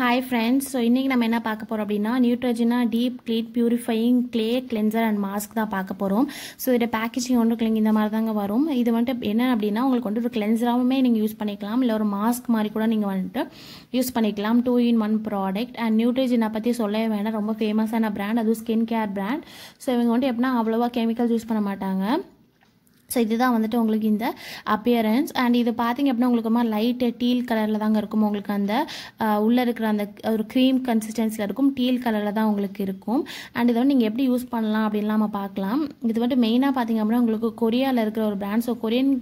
hi friends so இன்றைக்கி நம்ம என்ன பார்க்க போகிறோம் அப்படின்னா Neutrogena deep clean purifying clay cleanser and mask தான் பார்க்க போகிறோம் ஸோ இதோட பேக்கேஜிங் ஒன்று கிளிங் இந்த மாதிரி தாங்க வரும் இது வந்துட்டு என்ன அப்படின்னா உங்களுக்கு வந்துட்டு ஒரு கிளென்சராகவுமே நீங்கள் யூஸ் பண்ணிக்கலாம் இல்லை ஒரு மாஸ்க் மாதிரி கூட நீங்கள் வந்துட்டு யூஸ் பண்ணிக்கலாம் two in one product and நியூட்ரஜினை பற்றி சொல்லவே வேணாம் ரொம்ப ஃபேமஸான ப்ராண்ட் அதுவும் ஸ்கின் கேர் ப்ராண்ட் ஸோ இவங்க வந்துட்டு எப்படின்னா அவ்வளோவா கெமிக்கல்ஸ் யூஸ் பண்ண மாட்டாங்க ஸோ இதுதான் வந்துட்டு உங்களுக்கு இந்த அப்பியரன்ஸ் அண்ட் இது பார்த்திங்க அப்படின்னா உங்களுக்கு மாதிரி லைட்டு டீல் கலரில் தாங்க இருக்கும் உங்களுக்கு அந்த உள்ளே இருக்கிற அந்த ஒரு க்ரீம் கன்சிஸ்டன்சியில் இருக்கும் டீல் கலரில் தான் உங்களுக்கு இருக்கும் அண்ட் இதை வந்து நீங்கள் எப்படி யூஸ் பண்ணலாம் அப்படின்லாம் நம்ம பார்க்கலாம் இது வந்துட்டு மெயினாக பார்த்திங்க அப்படின்னா உங்களுக்கு கொரியாவில் இருக்கிற ஒரு brand so Korean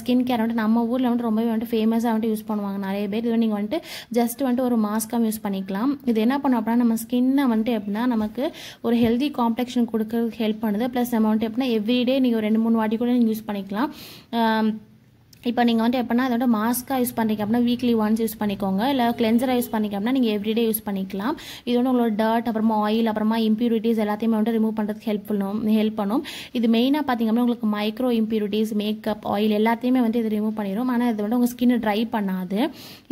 skin care வந்துட்டு நம்ம ஊரில் வந்துட்டு ரொம்பவே வந்துட்டு ஃபேமஸாக வந்துட்டு யூஸ் பண்ணுவாங்க நிறைய பேர் இது நீங்கள் வந்துட்டு ஜஸ்ட் வந்துட்டு ஒரு மாஸ்க்காக யூஸ் பண்ணிக்கலாம் இது என்ன பண்ணும் அப்படின்னா நம்ம ஸ்கின்னை வந்துட்டு எப்படின்னா நமக்கு ஒரு ஹெல்தி காம்ப்ளெக்ஷன் கொடுக்க ஹெல்ப் பண்ணுது ப்ளஸ் நம்ம வந்துட்டு எப்படின்னா எவ்ரிடே நீங்கள் ஒரு ரெண்டு மூணு வாட்டி கூட நீங்கள் யூஸ் பண்ணிக்கலாம் இப்போ நீங்கள் வந்து எப்படின்னா அதோட மாஸ்க்காக யூஸ் பண்ணுறீங்க அப்படின்னா வீக்லி ஒன்ஸ் யூஸ் பண்ணிக்கோங்க இல்லை கிளென்சராக யூஸ் பண்ணிக்க அப்படின்னா நீங்கள் எவ்ரிடே யூஸ் பண்ணிக்கலாம் இது வந்து உங்களோட டர்ட் அப்புறமா ஆயில் அப்புறமா இம்ப்யூரிட்டிஸ் எல்லாத்தையுமே வந்து ரிமூவ் பண்ணுறதுக்கு ஹெல்ப் பண்ணும் ஹெல்ப் பண்ணும் இது மெயினாக பார்த்திங்க அப்படின்னா உங்களுக்கு மைக்ரோ இம்ப்யூரிட்டிஸ் மேக்கப் ஆயில் எல்லாத்தையுமே வந்து இது ரிமூவ் பண்ணிடும் ஆனால் இது வந்து உங்கள் ஸ்கின் ட்ரை பண்ணாது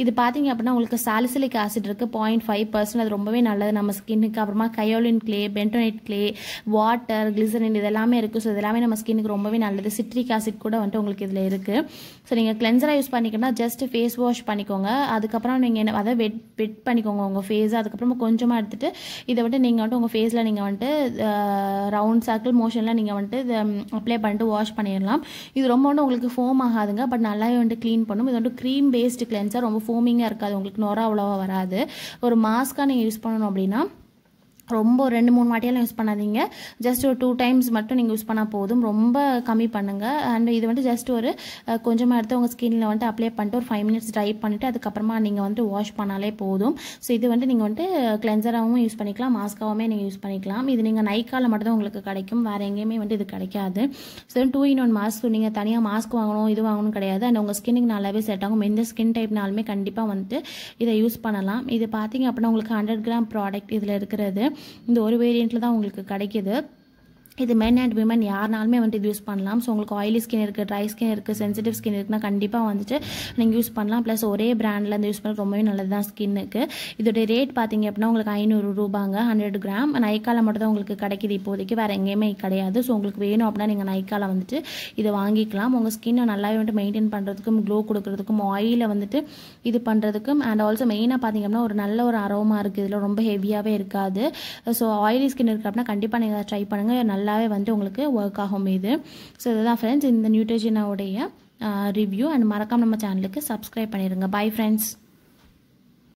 இது பார்த்திங்க அப்படின்னா உங்களுக்கு சாலிசிலிக் ஆசிட் இருக்குது பாயிண்ட் ஃபைவ் பர்சன்ட் அது ரொம்பவே நல்லது நம்ம ஸ்கின்னுக்கு அப்புறமா kaolin clay bentonite clay water glycerin இதெல்லாமே இருக்குது ஸோ இதெல்லாமே நம்ம ஸ்கின்னுக்கு ரொம்பவே நல்லது சிட்ரிக் ஆசிட் கூட வந்துட்டு உங்களுக்கு இதில் இருக்குது ஸோ நீங்கள் கிளென்சராக யூஸ் பண்ணிக்கணும்னா ஜஸ்ட் ஃபேஸ் வாஷ் பண்ணிக்கோங்க அதுக்கப்புறம் நீங்கள் என்ன அதை வெட் வெட் பண்ணிக்கோங்க உங்கள் ஃபேஸ் அதுக்கப்புறமா கொஞ்சமாக எடுத்துகிட்டு இதை வந்துட்டு நீங்கள் வந்துட்டு உங்கள் ஃபேஸில் நீங்கள் வந்துட்டு ரவுண்ட் சர்க்கிள் மோஷனில் நீங்கள் வந்துட்டு இதை அப்ளை பண்ணிட்டு வாஷ் பண்ணிடலாம் இது ரொம்ப வந்து உங்களுக்கு ஃபோம் ஆகாதுங்க பட் நல்லாவே வந்துட்டு க்ளீன் பண்ணும் இது வந்துட்டு க்ரீம் பேஸ்டு கிளென்சர் ரொம்ப ஃபோமிங்காக இருக்காது உங்களுக்கு நொற அவ்வளோவா வராது ஒரு மாஸ்க்காக நீங்கள் யூஸ் பண்ணணும் அப்படின்னா ரொம்ப ரெண்டு மூணு வாட்டியெல்லாம் யூஸ் பண்ணாதீங்க ஜஸ்ட் ஒரு டூ டைம்ஸ் மட்டும் நீங்கள் யூஸ் பண்ணால் போதும் ரொம்ப கம்மி பண்ணுங்கள் அண்ட் இது வந்துட்டு ஜஸ்ட் ஒரு கொஞ்சமாக எடுத்து உங்கள் ஸ்கின்னில் வந்துட்டு அப்ளை பண்ணிட்டு ஒரு ஃபைவ் மினிட்ஸ் ட்ரை பண்ணிவிட்டு அதுக்கப்புறமா நீங்கள் வந்துட்டு வாஷ் பண்ணாலே போதும் ஸோ இது வந்து நீங்கள் வந்துட்டு கிளென்சராகவும் யூஸ் பண்ணிக்கலாம் மாஸ்காகவுமே நீங்கள் யூஸ் பண்ணிக்கலாம் இது நீங்கள் நைக்காவில் மட்டும்தான் உங்களுக்கு கிடைக்கும் வேறு எங்கேயுமே வந்துட்டு இது கிடைக்காது so two in one mask நீங்கள் தனியாக மாஸ்க் வாங்கணும் இது வாங்கணும் கிடையாது அண்ட் உங்கள் ஸ்கின்னுக்கு நல்லாவே செட் ஆகும் எந்த ஸ்கின் டைப்னாலுமே கண்டிப்பாக வந்துட்டு இதை யூஸ் பண்ணலாம் இது பார்த்தீங்க அப்படின்னா உங்களுக்கு ஹண்ட்ரட் கிராம் ப்ராடக்ட் இதில் இருக்கிறது இந்த ஒரு வேரியண்ட்டில் தான் உங்களுக்கு கிடைக்கிது இது மென் அண்ட் விமன் யாருனாலுமே வந்துட்டு இது யூஸ் பண்ணலாம் ஸோ உங்களுக்கு ஆயிலி ஸ்கின் இருக்குது ட்ரை ஸ்கின் இருக்குது சென்சிட்டிவ் ஸ்கின் இருக்குன்னா கண்டிப்பாக வந்துட்டு நீங்கள் யூஸ் பண்ணலாம் ப்ளஸ் ஒரே பிராண்டில் இருந்து யூஸ் பண்ண ரொம்பவே நல்லது தான் ஸ்கின்னுக்கு இதோடைய ரேட் பார்த்தீங்க அப்படின்னா உங்களுக்கு ஐநூறு ரூபாங்க ஹண்ட்ரட் கிராம் நைக்காவில் மட்டும் தான் உங்களுக்கு கிடைக்கிது இப்போதைக்கு வேறு எங்கேயுமே கிடையாது ஸோ உங்களுக்கு வேணும் அப்படின்னா நீங்கள் நைக்காவில் வந்துட்டு இதை வாங்கிக்கலாம் உங்கள் ஸ்கின்னை நல்லாவே வந்துட்டு மெயின்டைன் பண்ணுறதுக்கும் க்ளோ கொடுக்குறதுக்கும் ஆயிலை வந்துட்டு இது பண்ணுறதுக்கும் அண்ட் ஆல்சோ மெயினாக பார்த்திங்க அப்படின்னா ஒரு நல்ல ஒரு அரோமா இருக்குது இதில் ரொம்ப ஹெவியாகவே இருக்காது ஸோ ஆயிலி ஸ்கின் இருக்குது அப்படின்னா கண்டிப்பாக நீங்கள் ட்ரை பண்ணுங்கள் நல்ல நல்லாவே வந்து உங்களுக்கு ஒர்க் ஆகும் இது ஸோ இதுதான் ஃப்ரெண்ட்ஸ் இந்த நியூட்ரிஜினாவுடைய ரிவ்யூ அண்ட் மறக்காமல் நம்ம சேனலுக்கு சப்ஸ்கிரைப் பண்ணிடுங்க பை ஃப்ரெண்ட்ஸ்